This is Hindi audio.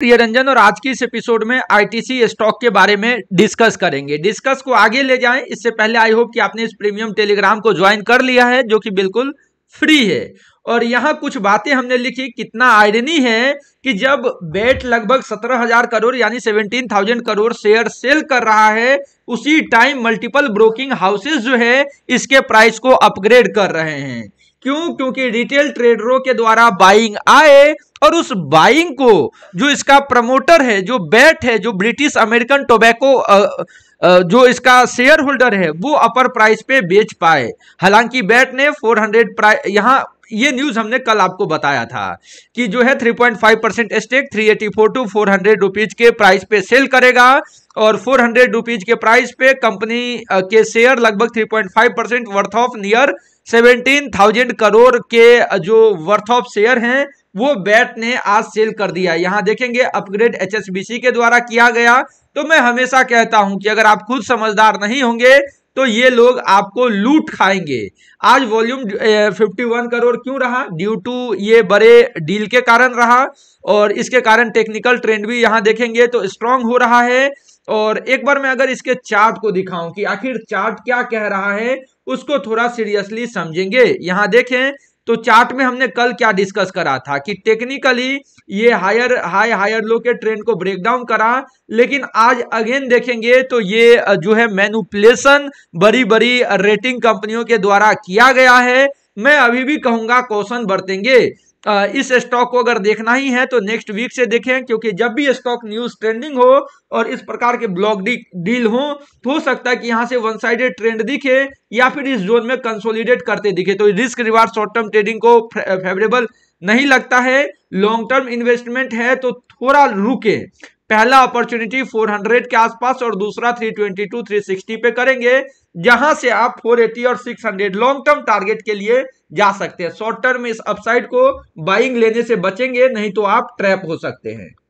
प्रिय रंजन और आज की इस एपिसोड में आईटीसी स्टॉक के बारे में डिस्कस करेंगे डिस्कस को आगे ले जाएं इससे पहले आई होप कि आपने इस प्रीमियम टेलीग्राम को ज्वाइन कर लिया है जो कि बिल्कुल फ्री है और यहाँ कुछ बातें हमने लिखी कितना आयरनी है कि जब बेट लगभग सत्रह हजार करोड़ यानी seventeen thousand crore share sale कर रहा है उसी टाइम मल्टीपल ब्रोकिंग हाउसेस जो है इसके प्राइस को अपग्रेड कर रहे हैं क्यों क्योंकि रिटेल ट्रेडरों के द्वारा बाइंग आए और उस बाइंग को जो इसका प्रमोटर है जो बैट है जो ब्रिटिश अमेरिकन टोबैको जो इसका शेयर होल्डर है वो अपर प्राइस पे बेच पाए हालांकि बैट ने 400 हंड्रेड प्राइस यहाँ ये न्यूज हमने कल आपको बताया था कि जो है 3.5 percent stake three eighty four to four hundred rupees के प्राइस पे सेल करेगा और फोर हंड्रेड रुपीज के प्राइस पे कंपनी के शेयर लगभग 3.5 percent worth of near seventeen thousand crore के जो वर्थ ऑफ शेयर हैं वो बैट ने आज सेल कर दिया यहां देखेंगे अपग्रेड एचएसबीसी के द्वारा किया गया तो मैं हमेशा कहता हूं कि अगर आप खुद समझदार नहीं होंगे तो ये लोग आपको लूट खाएंगे आज वॉल्यूम 51 करोड़ क्यों रहा ड्यू टू ये बड़े डील के कारण रहा और इसके कारण टेक्निकल ट्रेंड भी यहां देखेंगे तो स्ट्रांग हो रहा है और एक बार मैं अगर इसके चार्ट को दिखाऊं कि आखिर चार्ट क्या कह रहा है उसको थोड़ा सीरियसली समझेंगे यहां देखें तो चार्ट में हमने कल क्या डिस्कस करा था कि टेक्निकली ये हायर हाई हायर लो के ट्रेंड को ब्रेक डाउन करा लेकिन आज अगेन देखेंगे तो ये जो है मैनुपलेसन बड़ी बड़ी रेटिंग कंपनियों के द्वारा किया गया है मैं अभी भी कहूंगा क्वेश्चन बरतेंगे इस स्टॉक को अगर देखना ही है तो नेक्स्ट वीक से देखें क्योंकि जब भी स्टॉक न्यूज ट्रेंडिंग हो और इस प्रकार के ब्लॉक डील हो तो हो सकता है कि यहां से वन साइडेड ट्रेंड दिखे या फिर इस जोन में कंसोलिडेट करते दिखे तो risk reward short term trading को फेवरेबल नहीं लगता है लॉन्ग टर्म इन्वेस्टमेंट है तो थोड़ा रुके पहला अपॉर्चुनिटी 400 के आसपास और दूसरा 322 360 पे करेंगे जहां से आप 480 और 600 लॉन्ग टर्म टारगेट के लिए जा सकते हैं शॉर्ट टर्म इस अपसाइड को बाइंग लेने से बचेंगे नहीं तो आप ट्रैप हो सकते हैं